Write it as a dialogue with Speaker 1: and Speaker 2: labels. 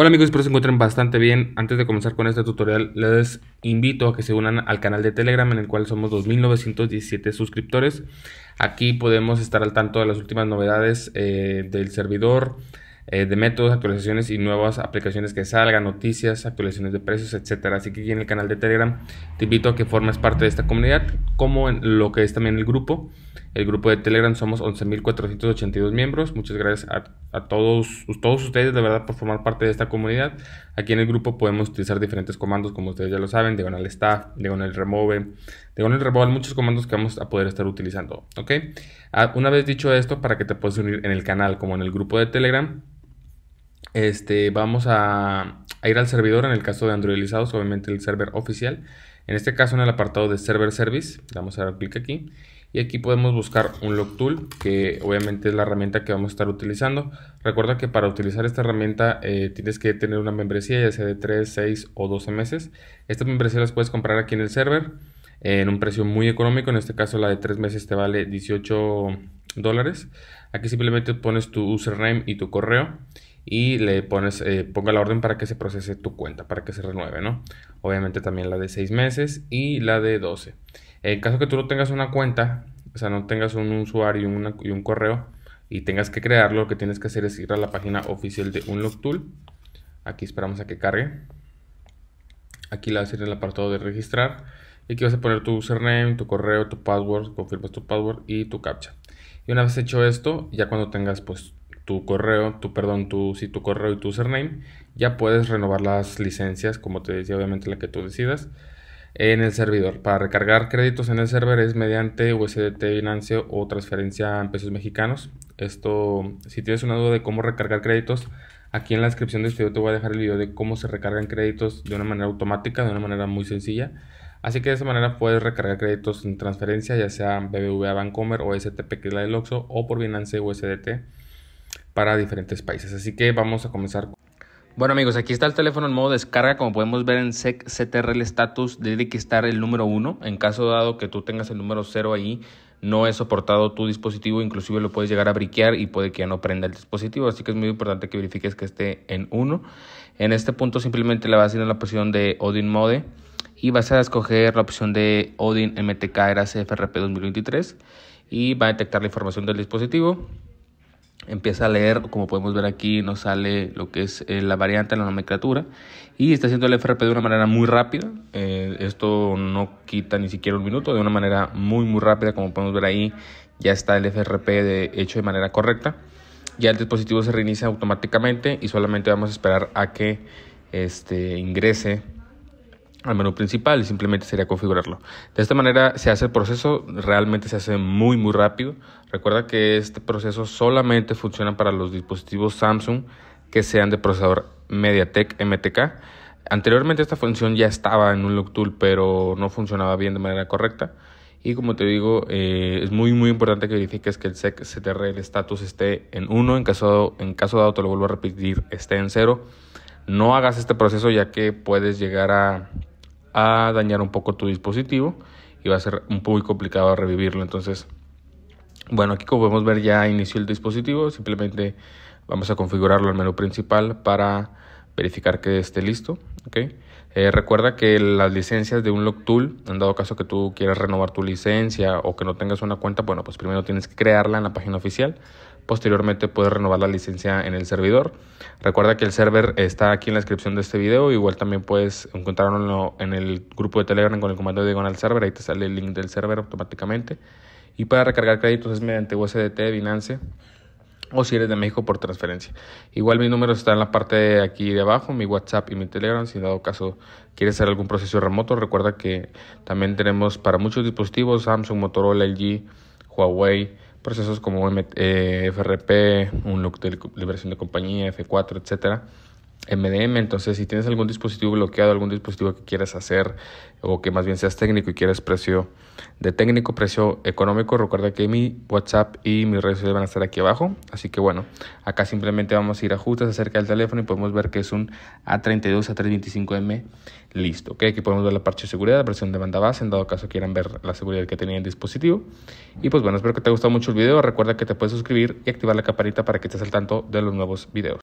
Speaker 1: Hola amigos, espero se encuentren bastante bien. Antes de comenzar con este tutorial, les invito a que se unan al canal de Telegram en el cual somos 2.917 suscriptores. Aquí podemos estar al tanto de las últimas novedades eh, del servidor, eh, de métodos, actualizaciones y nuevas aplicaciones que salgan, noticias, actualizaciones de precios, etcétera. Así que aquí en el canal de Telegram te invito a que formes parte de esta comunidad, como en lo que es también el grupo. El grupo de Telegram somos 11.482 miembros. Muchas gracias a, todos, todos ustedes, de verdad, por formar parte de esta comunidad. Aquí en el grupo podemos utilizar diferentes comandos, como ustedes ya lo saben, diagonal staff, diagonal remove, el remove, muchos comandos que vamos a poder estar utilizando. Ah, una vez dicho esto, para que te puedas unir en el canal como en el grupo de Telegram, este, vamos a, ir al servidor, en el caso de Androidizados, obviamente el server oficial. En este caso en el apartado de Server Service, vamos a dar clic aquí. Y aquí podemos buscar un log tool, que obviamente es la herramienta que vamos a estar utilizando. Recuerda que para utilizar esta herramienta eh, tienes que tener una membresía, ya sea de 3, 6 o 12 meses. Estas membresías las puedes comprar aquí en el server en un precio muy económico. En este caso, la de 3 meses te vale 18 dólares. Aquí simplemente pones tu username y tu correo y le pones, eh, ponga la orden para que se procese tu cuenta, para que se renueve, ¿no? Obviamente también la de 6 meses y la de 12. En caso que tú no tengas una cuenta, o sea, no tengas un usuario y, un correo y tengas que crearlo, lo que tienes que hacer es ir a la página oficial de Unlock Tool. Aquí esperamos a que cargue. Aquí le vas a ir el apartado de registrar. Y aquí vas a poner tu username, tu correo, tu password, confirmas tu password y tu captcha. Y una vez hecho esto, ya cuando tengas pues tu correo, tu, perdón, tu, sí, tu correo y tu username, ya puedes renovar las licencias, como te decía, obviamente la que tú decidas, en el servidor. Para recargar créditos en el server es mediante USDT Binance o transferencia en pesos mexicanos. Esto, si tienes una duda de cómo recargar créditos, aquí en la descripción de este video te voy a dejar el video de cómo se recargan créditos de una manera automática, de una manera muy sencilla. Así que de esa manera puedes recargar créditos en transferencia, ya sea BBVA Bancomer o STP, que es la del Oxxo, o por Binance USDT para diferentes países. Así que vamos a comenzar. Bueno amigos, aquí está el teléfono en modo descarga. Como podemos ver en SEC CTRL status debe que estar el número 1. En caso dado que tú tengas el número 0 ahí, no es soportado tu dispositivo, inclusive lo puedes llegar a briquear y puede que ya no prenda el dispositivo, así que es muy importante que verifiques que esté en 1. En este punto simplemente le vas a ir a la opción de Odin Mode y vas a escoger la opción de Odin MTK era FRP 2023 y va a detectar la información del dispositivo empieza a leer, como podemos ver aquí, nos sale lo que es eh, la variante, la nomenclatura, y está haciendo el FRP de una manera muy rápida. Eh, esto no quita ni siquiera un minuto, de una manera muy, muy rápida, como podemos ver ahí, ya está el FRP de, hecho de manera correcta. Ya el dispositivo se reinicia automáticamente y solamente vamos a esperar a que este, ingrese al menú principal y simplemente sería configurarlo. De esta manera se hace el proceso, realmente se hace muy muy rápido. Recuerda que este proceso solamente funciona para los dispositivos Samsung que sean de procesador MediaTek MTK. Anteriormente esta función ya estaba en un look tool pero no funcionaba bien de manera correcta. Y como te digo, eh, es muy muy importante que verifiques que el SEC CTR, el status esté en 1, en caso, en caso dado te lo vuelvo a repetir, esté en 0. No hagas este proceso ya que puedes llegar a a dañar un poco tu dispositivo y va a ser un poco complicado revivirlo. Entonces, bueno, aquí como podemos ver ya inició el dispositivo, simplemente vamos a configurarlo al menú principal para verificar que esté listo. ok eh, recuerda que las licencias de un tool en dado caso que tú quieras renovar tu licencia o que no tengas una cuenta, bueno, pues primero tienes que crearla en la página oficial posteriormente puedes renovar la licencia en el servidor. Recuerda que el server está aquí en la descripción de este video, igual también puedes encontrarlo en el grupo de Telegram con el comando diagonal server, ahí te sale el link del server automáticamente. Y para recargar créditos es mediante USDT, Binance o si eres de México por transferencia. Igual mi número está en la parte de aquí de abajo, mi WhatsApp y mi Telegram. Si en dado caso quieres hacer algún proceso remoto, recuerda que también tenemos para muchos dispositivos Samsung, Motorola, LG, Huawei procesos como eh, FRP, un look de liberación de compañía, F4, etcétera MDM, entonces si tienes algún dispositivo bloqueado, algún dispositivo que quieras hacer o que más bien seas técnico y quieras precio de técnico, precio económico, recuerda que mi WhatsApp y mis redes sociales van a estar aquí abajo, así que bueno, acá simplemente vamos a ir a ajustes acerca del teléfono y podemos ver que es un A32 A325M listo, aquí podemos ver la parte de seguridad, la versión de banda base, en dado caso quieran ver la seguridad que tenía el dispositivo y pues bueno, espero que te haya gustado mucho el video, recuerda que te puedes suscribir y activar la campanita para que estés al tanto de los nuevos videos.